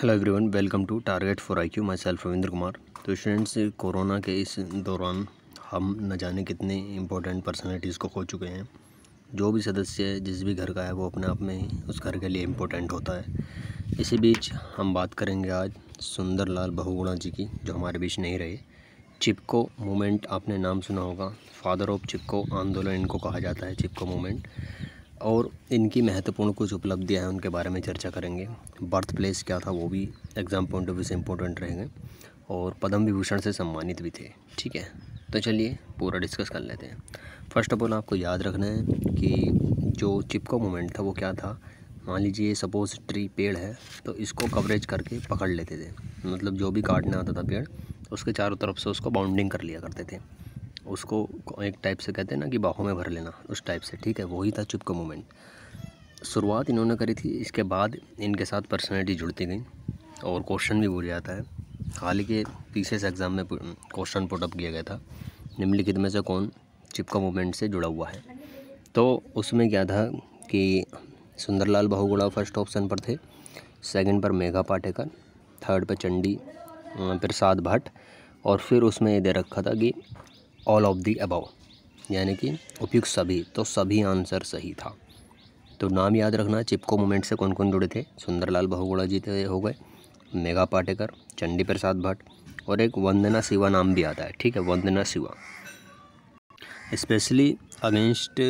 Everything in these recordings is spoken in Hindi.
hello everyone welcome to target for I Q myself Ravindra Kumar तो स्टूडेंट्स कोरोना के इस दौरान हम न जाने कितने इम्पोर्टेंट पर्सनैलिटीज़ को खो चुके हैं जो भी सदस्य जिस भी घर का है वो अपने आप में उस घर के लिए इम्पोर्टेंट होता है इसी बीच हम बात करेंगे आज सुंदर लाल बहुगुणा जी की जो हमारे बीच नहीं रहे चिपको मूवमेंट आपने नाम सुना होगा फादर ऑफ चिपको आंदोलन इनको कहा जाता है चिपको मूवमेंट और इनकी महत्वपूर्ण कुछ उपलब्धियाँ हैं उनके बारे में चर्चा करेंगे बर्थ प्लेस क्या था वो भी एग्ज़ाम पॉइंट ऑफ व्यू से इम्पोर्टेंट रहेंगे और पद्म विभूषण से सम्मानित भी थे ठीक है तो चलिए पूरा डिस्कस कर लेते हैं फर्स्ट ऑफ ऑल आपको याद रखना है कि जो चिपको मोमेंट था वो क्या था मान लीजिए सपोज ट्री पेड़ है तो इसको कवरेज करके पकड़ लेते थे मतलब जो भी काटने आता था पेड़ उसके चारों तरफ से उसको बाउंडिंग कर लिया करते थे उसको एक टाइप से कहते हैं ना कि बाहों में भर लेना उस टाइप से ठीक है वही था चुप का शुरुआत इन्होंने करी थी इसके बाद इनके साथ पर्सनैलिटी जुड़ती गई और क्वेश्चन भी पूछ जाता है हाल के से एग्ज़ाम में क्वेश्चन पुटअप किया गया था निम्नलिखित में से कौन चिपका मोमेंट से जुड़ा हुआ है तो उसमें क्या था कि सुंदरलाल बहुगुड़ा फर्स्ट ऑप्शन पर थे सेकंड पर मेघा पाटेकर थर्ड पर चंडी प्रसाद भट्ट और फिर उसमें ये दे रखा था कि ऑल ऑफ दी अबव यानी कि उपयुक्त सभी तो सभी आंसर सही था तो नाम याद रखना चिपको मोमेंट से कौन कौन जुड़े थे सुंदरलाल बहुगुड़ा जी थे हो गए मेघा पाटेकर चंडी प्रसाद भट्ट और एक वंदना शिवा नाम भी आता है ठीक है Vandana Shiva specially against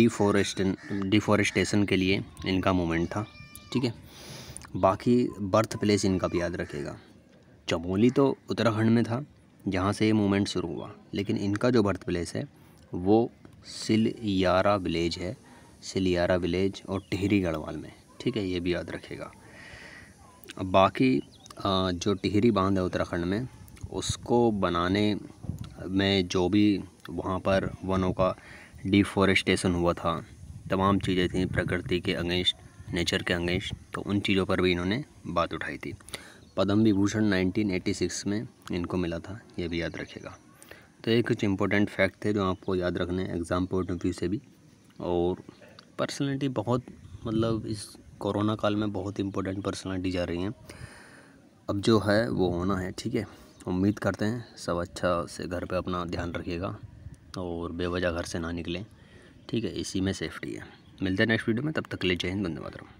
deforest deforestation के लिए इनका मूवमेंट था ठीक है बाकी बर्थ प्लेस इनका भी याद रखेगा चमोली तो उत्तराखंड में था जहाँ से ये मूवमेंट शुरू हुआ लेकिन इनका जो बर्थ प्लेस है वो सिलियारा विलेज है सिलियारा विलेज और टिहरी गढ़वाल में ठीक है ये भी याद रखेगा बाकी जो टिहरी बांध है उत्तराखंड में उसको बनाने में जो भी वहाँ पर वनों का डिफॉरेस्टेशन हुआ था तमाम चीज़ें थी प्रकृति के अगेंस्ट नेचर के अगेंस्ट तो उन चीज़ों पर भी इन्होंने बात उठाई थी पद्म विभूषण 1986 में इनको मिला था ये भी याद रखेगा तो ये कुछ इंपॉर्टेंट फैक्ट थे जो आपको याद रखने एग्ज़ाम पॉइंट ऑफ व्यू से भी और पर्सनैलिटी बहुत मतलब इस कोरोना काल में बहुत इंपॉर्टेंट पर्सनैलिटी जा रही हैं अब जो है वो होना है ठीक है उम्मीद करते हैं सब अच्छा से घर पे अपना ध्यान रखिएगा और बेवजह घर से ना निकलें ठीक है इसी में सेफ्टी है मिलते हैं नेक्स्ट वीडियो में तब तक ले जय हिंद बंदे मातरम